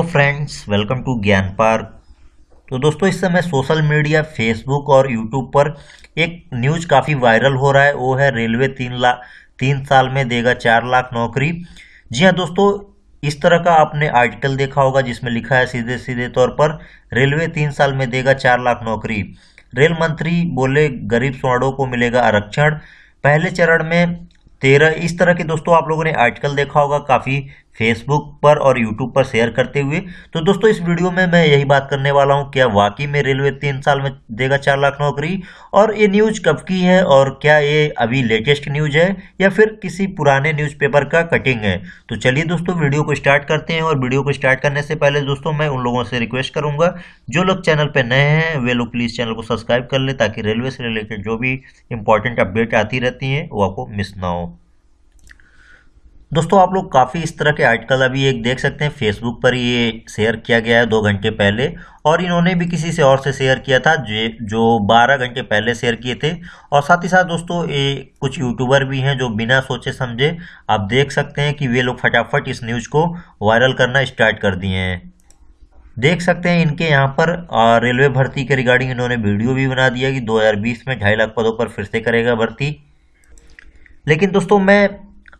दोस्तों friends welcome to Gyan park तो दोस्तों इस समय सोशल मीडिया फेसबुक और यूट्यूब पर एक न्यूज काफ़ी वायरल हो रहा है वो है रेलवे तीन लाख तीन साल में देगा चार लाख नौकरी जी हाँ दोस्तों इस तरह का आपने आर्टिकल देखा होगा जिसमें लिखा है सीधे सीधे तौर पर रेलवे तीन साल में देगा चार लाख नौकरी रेल मंत्री बोले गरीब स्वर्णों को मिलेगा आरक्षण पहले चरण में तेरह इस तरह के दोस्तों आप लोगों ने आर्टिकल देखा होगा काफ़ी फेसबुक पर और यूट्यूब पर शेयर करते हुए तो दोस्तों इस वीडियो में मैं यही बात करने वाला हूं क्या वाकई में रेलवे तीन साल में देगा चार लाख नौकरी और ये न्यूज़ कब की है और क्या ये अभी लेटेस्ट न्यूज़ है या फिर किसी पुराने न्यूज़पेपर का कटिंग है तो चलिए दोस्तों वीडियो को स्टार्ट करते हैं और वीडियो को स्टार्ट करने से पहले दोस्तों मैं उन लोगों से रिक्वेस्ट करूँगा जो लोग चैनल पर नए हैं वे लोग प्लीज़ चैनल को सब्सक्राइब कर लें ताकि रेलवे से रिलेटेड जो भी इंपॉर्टेंट अपडेट आती रहती हैं वो आपको मिस ना हो दोस्तों आप लोग काफ़ी इस तरह के आर्टिकल अभी एक देख सकते हैं फेसबुक पर ये शेयर किया गया है दो घंटे पहले और इन्होंने भी किसी से और से शेयर किया था जो बारह घंटे पहले शेयर किए थे और साथ ही साथ दोस्तों ये कुछ यूट्यूबर भी हैं जो बिना सोचे समझे आप देख सकते हैं कि वे लोग फटाफट इस न्यूज़ को वायरल करना स्टार्ट कर दिए हैं देख सकते हैं इनके यहाँ पर रेलवे भर्ती के रिगार्डिंग इन्होंने वीडियो भी बना दिया कि दो में ढाई लाख पदों पर फिर से करेगा भर्ती लेकिन दोस्तों मैं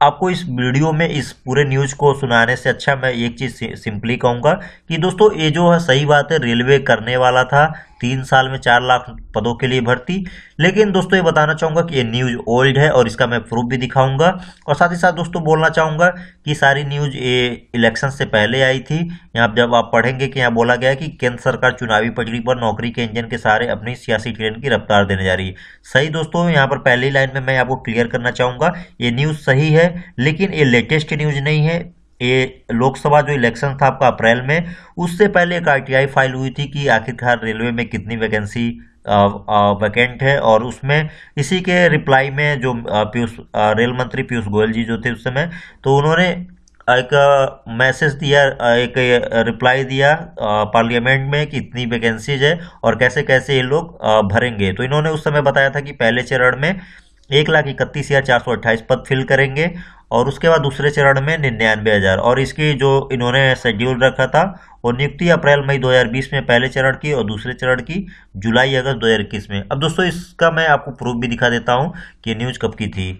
आपको इस वीडियो में इस पूरे न्यूज़ को सुनाने से अच्छा मैं एक चीज़ सिंपली कहूंगा कि दोस्तों ये जो है सही बात है रेलवे करने वाला था तीन साल में चार लाख पदों के लिए भर्ती लेकिन दोस्तों ये बताना चाहूँगा कि ये न्यूज़ ओल्ड है और इसका मैं प्रूफ भी दिखाऊंगा और साथ ही साथ दोस्तों बोलना चाहूँगा कि सारी न्यूज़ ये इलेक्शन से पहले आई थी यहाँ जब आप पढ़ेंगे कि यहाँ बोला गया कि केंद्र सरकार चुनावी पटरी पर नौकरी के इंजन के सहारे अपनी सियासी ट्रेन की रफ्तार देने जा रही है सही दोस्तों यहाँ पर पहली लाइन में मैं आपको क्लियर करना चाहूँगा ये न्यूज़ सही है लेकिन ये लेटेस्ट न्यूज़ नहीं है ये लोकसभा जो इलेक्शन था आपका अप्रैल में उससे पहले एक आरटीआई फाइल हुई थी कि आखिरकार रेलवे में कितनी वैकेंसी वैकेंट है और उसमें इसी के रिप्लाई में जो पीयूष रेल मंत्री पीयूष गोयल जी जो थे उस समय तो उन्होंने एक मैसेज दिया एक रिप्लाई दिया पार्लियामेंट में कि इतनी वैकेंसीज है और कैसे कैसे ये लोग भरेंगे तो इन्होंने उस समय बताया था कि पहले चरण में एक लाख इकतीस हज़ार चार सौ अट्ठाईस पद फिल करेंगे और उसके बाद दूसरे चरण में निन्यानवे हज़ार और इसकी जो इन्होंने शेड्यूल रखा था और नियुक्ति अप्रैल मई 2020 में पहले चरण की और दूसरे चरण की जुलाई अगस्त 2021 में अब दोस्तों इसका मैं आपको प्रूफ भी दिखा देता हूँ कि न्यूज़ कब की थी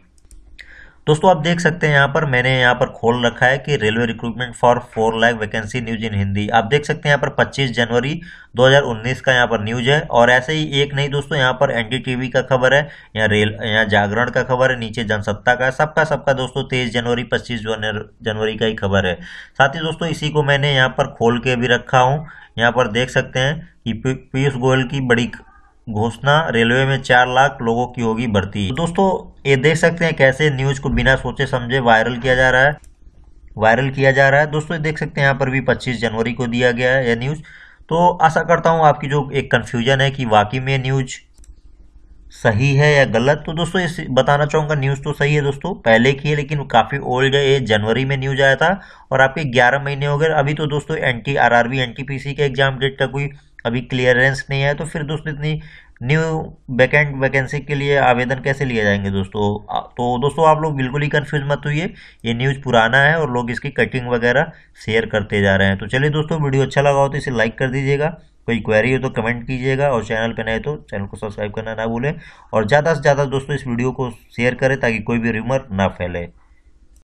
दोस्तों आप देख सकते हैं यहाँ पर मैंने यहाँ पर खोल रखा है कि railway recruitment for four lakh vacancy news in Hindi आप देख सकते हैं यहाँ पर 25 जनवरी 2019 का यहाँ पर न्यूज है और ऐसे ही एक नहीं दोस्तों यहाँ पर एनडीटीवी का खबर है यहाँ रेल यहाँ जागरण का खबर है नीचे जनसत्ता का सबका सबका दोस्तों तेईस जनवरी पच्चीस जनवरी का ही खबर है साथ ही दोस्तों इसी को मैंने यहाँ पर खोल के भी रखा हूँ यहाँ पर देख सकते हैं कि पीयूष गोयल की बड़ी घोषणा रेलवे में चार लाख लोगों की होगी भर्ती तो दोस्तों ये देख सकते हैं कैसे न्यूज को बिना सोचे समझे वायरल किया जा रहा है वायरल किया जा रहा है दोस्तों देख सकते हैं यहाँ पर भी 25 जनवरी को दिया गया है यह न्यूज तो आशा करता हूँ आपकी जो एक कन्फ्यूजन है कि वाकई में न्यूज सही है या गलत तो दोस्तों बताना चाहूँगा न्यूज़ तो सही है दोस्तों पहले की है लेकिन काफ़ी ओल्ड है ये जनवरी में न्यूज़ आया था और आपके 11 महीने हो गए अभी तो दोस्तों N T R R B N T P C के एग्जाम डेट का कोई अभी क्लियरेंस नहीं है तो फिर दोस्तों इतनी न्यू वैकेंट वैकेंसी के लिए आवेदन कैसे लिए जाएंगे दोस्तों तो दोस्तों आप लोग बिल्कुल ही कन्फ्यूज मत होइए ये, न्यूज़ पुराना है और लोग इसकी कटिंग वगैरह शेयर करते जा रहे हैं तो चलिए दोस्तों वीडियो अच्छा लगा हो तो इसे लाइक कर दीजिएगा कोई क्वेरी हो तो कमेंट कीजिएगा और चैनल पर नए तो चैनल को सब्सक्राइब करना ना भूलें और ज़्यादा से ज़्यादा दोस्तों इस वीडियो को शेयर करें ताकि कोई भी रूमर ना फैले